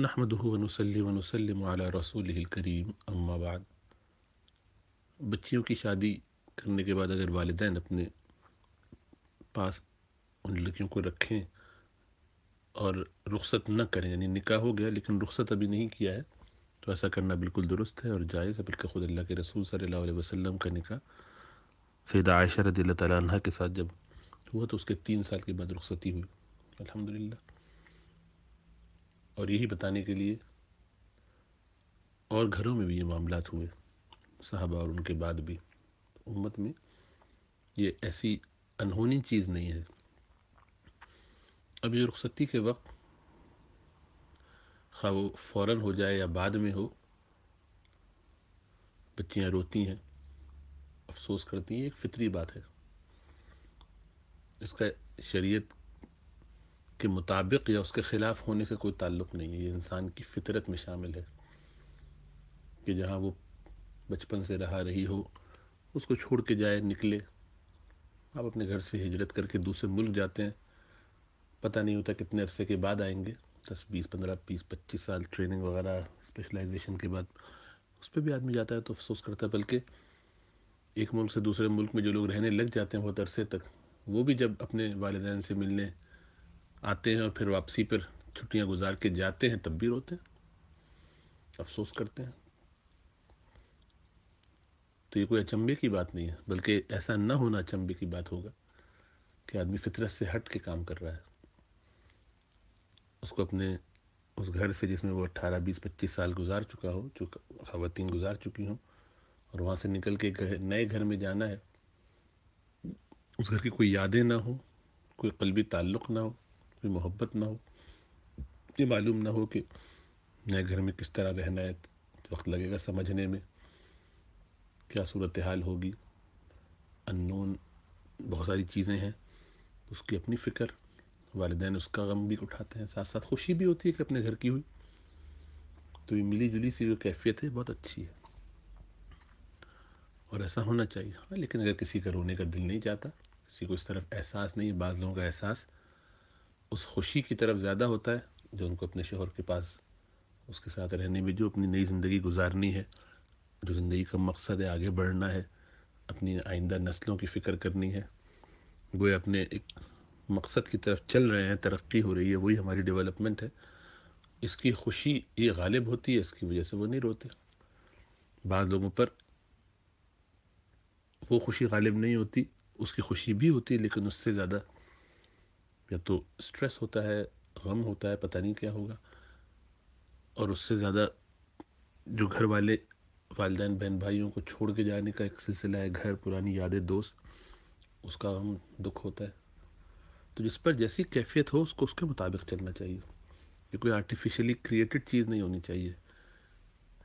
नहमदहू वनसली वनसलम आला रसूल करीम अम्माबाद बच्चियों की शादी करने के बाद अगर वालदेन अपने पास उन लड़कियों को रखें और रुख्सत न करें यानी निकाह हो गया लेकिन रुखसत अभी नहीं किया है तो ऐसा करना बिल्कुल दुरुस्त है और जायज़ है बल्कि खुद अल्लाह के रसूल सल्ला वसम का निका सैद आयशा रदी तह के साथ जब हुआ तो उसके तीन साल के बाद रुखसती हुई अलहमदिल्ला और यही बताने के लिए और घरों में भी ये मामला हुए साहबा और उनके बाद भी उम्मत में ये ऐसी अनहोनी चीज़ नहीं है अब ये रुखसती के वक्त खा वो फ़ौर हो जाए या बाद में हो बच्चियाँ रोती हैं अफसोस करती हैं एक फितरी बात है इसका शरीयत के मुताबिक या उसके ख़िलाफ़ होने से कोई ताल्लुक़ नहीं है ये इंसान की फितरत में शामिल है कि जहाँ वो बचपन से रहा रही हो उसको छोड़ के जाए निकले आप अपने घर से हिजरत करके दूसरे मुल्क जाते हैं पता नहीं होता कितने अरसे के बाद आएंगे दस बीस पंद्रह बीस पच्चीस साल ट्रेनिंग वगैरह स्पेशलाइजेशन के बाद उस पर भी आदमी जाता है तो अफसोस करता है बल्कि एक मुल्क से दूसरे मुल्क में जो लोग रहने लग जाते हैं बहुत अरसे तक वो भी जब अपने वालदान से मिलने आते हैं और फिर वापसी पर छुट्टियां गुजार के जाते हैं तब भी रोते हैं अफसोस करते हैं तो ये कोई अचंभे की बात नहीं है बल्कि ऐसा ना होना अचंभे की बात होगा कि आदमी फितरत से हट के काम कर रहा है उसको अपने उस घर से जिसमें वो अट्ठारह बीस पच्चीस साल गुजार चुका हो जो खातन गुजार चुकी हों और वहाँ से निकल के नए घर में जाना है उस घर की कोई यादें ना हो कोई कलबी ताल्लुक़ ना हो में मोहब्बत ना हो ये मालूम ना हो कि नए घर में किस तरह रहना है वक्त लगेगा समझने में क्या सूरत हाल होगी अननोन बहुत सारी चीज़ें हैं उसकी अपनी फ़िक्र वालदेन उसका गम भी उठाते हैं साथ साथ खुशी भी होती है कि अपने घर की हुई तो ये मिली जुली सी जो कैफियत है बहुत अच्छी है और ऐसा होना चाहिए हाँ लेकिन अगर किसी का रोने का दिल नहीं जाता किसी को इस तरफ एहसास नहीं है लोगों का एहसास उस खुशी की तरफ ज़्यादा होता है जो उनको अपने शोहर के पास उसके साथ रहने में जो अपनी नई ज़िंदगी गुजारनी है जो ज़िंदगी का मकसद है आगे बढ़ना है अपनी आइंदा नस्लों की फ़िक्र करनी है वो अपने एक मकसद की तरफ चल रहे हैं तरक्की हो रही है वही हमारी डेवलपमेंट है इसकी खुशी ये गालिब होती है इसकी वजह से वो नहीं रोते बाद लोगों पर वो खुशी गालिब नहीं होती उसकी खुशी भी होती है लेकिन उससे ज़्यादा या तो स्ट्रेस होता है गम होता है पता नहीं क्या होगा और उससे ज़्यादा जो घर वाले वालदे बहन भाइयों को छोड़ के जाने का एक सिलसिला है घर पुरानी यादें दोस्त उसका हम दुख होता है तो जिस पर जैसी कैफियत हो उसको उसके मुताबिक चलना चाहिए ये कोई आर्टिफिशियली क्रिएटेड चीज़ नहीं होनी चाहिए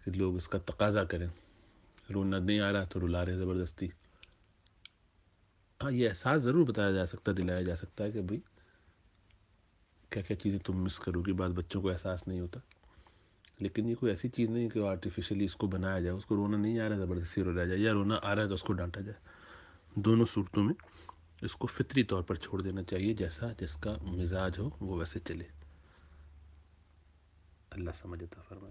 कि लोग इसका तकाजा करें रोना नहीं आ रहा तो रुला रहे ज़बरदस्ती हाँ ये एहसास ज़रूर बताया जा सकता दिलाया जा सकता है कि भाई क्या क्या चीज़ें तुम मिस करोगे बात बच्चों को एहसास नहीं होता लेकिन ये कोई ऐसी चीज़ नहीं कि आर्टिफिशियली इसको बनाया जाए उसको रोना नहीं आ रहा ज़बरदस्ती रो जाए या रोना आ रहा है तो उसको डांटा जाए दोनों सूरतों में इसको फितरी तौर पर छोड़ देना चाहिए जैसा जिसका मिजाज हो वो वैसे चले अल्लाह समझता फरमाए